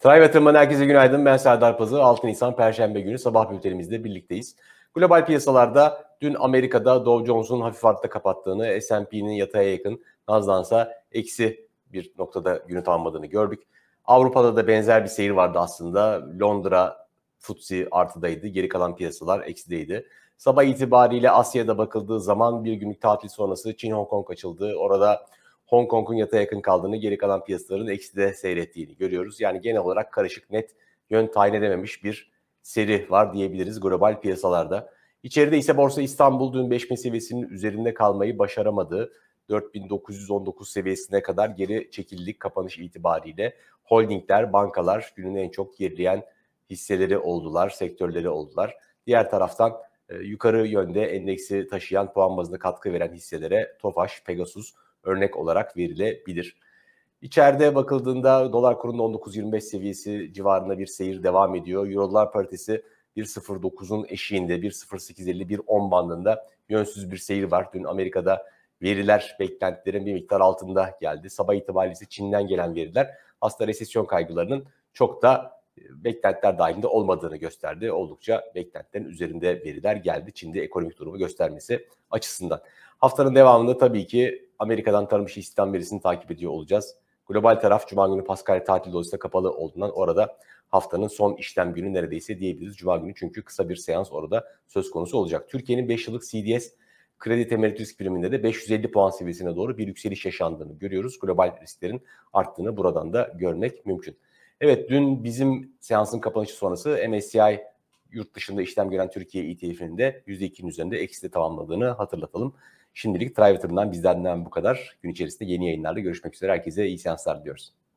Tray Yatırım'dan herkese günaydın. Ben Serdar Pazı. 6 Nisan Perşembe günü sabah bültenimizde birlikteyiz. Global piyasalarda dün Amerika'da Dow Jones'un hafif artta kapattığını, S&P'nin yataya yakın, Nasdaq'sa eksi bir noktada günü tamamladığını gördük. Avrupa'da da benzer bir seyir vardı aslında. Londra FTSE artıdaydı. Geri kalan piyasalar eksideydi. Sabah itibariyle Asya'da bakıldığı zaman bir günlük tatil sonrası Çin Hong Kong açıldı. Orada Hong Kong'un yata yakın kaldığını, geri kalan piyasaların eksi de seyrettiğini görüyoruz. Yani genel olarak karışık net yön tayin edememiş bir seri var diyebiliriz global piyasalarda. İçeride ise Borsa İstanbul dün 5000 seviyesinin üzerinde kalmayı başaramadı. 4919 seviyesine kadar geri çekildik kapanış itibariyle. Holdingler, bankalar günün en çok gerileyen hisseleri oldular, sektörleri oldular. Diğer taraftan e, yukarı yönde endeksi taşıyan puan bazında katkı veren hisselere Tofaş, Pegasus, örnek olarak verilebilir. İçeride bakıldığında dolar kurunda 19.25 seviyesi civarında bir seyir devam ediyor. Euro dolar paritesi 1.09'un eşiğinde 1.0850-1.10 bandında yönsüz bir seyir var. Dün Amerika'da veriler beklentilerin bir miktar altında geldi. Sabah itibariyle ise Çin'den gelen veriler hasta resesyon kaygılarının çok da e, beklentiler dahilinde olmadığını gösterdi. Oldukça beklentilerin üzerinde veriler geldi. Çin'de ekonomik durumu göstermesi açısından. Haftanın devamında tabii ki Amerika'dan tarım işi istihdam verisini takip ediyor olacağız. Global taraf Cuma günü Pascal tatil dolayısıyla kapalı olduğundan orada haftanın son işlem günü neredeyse diyebiliriz. Cuma günü çünkü kısa bir seans orada söz konusu olacak. Türkiye'nin 5 yıllık CDS kredi temelit risk priminde de 550 puan seviyesine doğru bir yükseliş yaşandığını görüyoruz. Global risklerin arttığını buradan da görmek mümkün. Evet dün bizim seansın kapanışı sonrası MSCI yurt dışında işlem gören Türkiye ETF'nin de %2'nin üzerinde ekside tamamladığını hatırlatalım. Şimdilik Trivater'dan bizden bu kadar. Gün içerisinde yeni yayınlarda görüşmek üzere. Herkese iyi seanslar diliyoruz.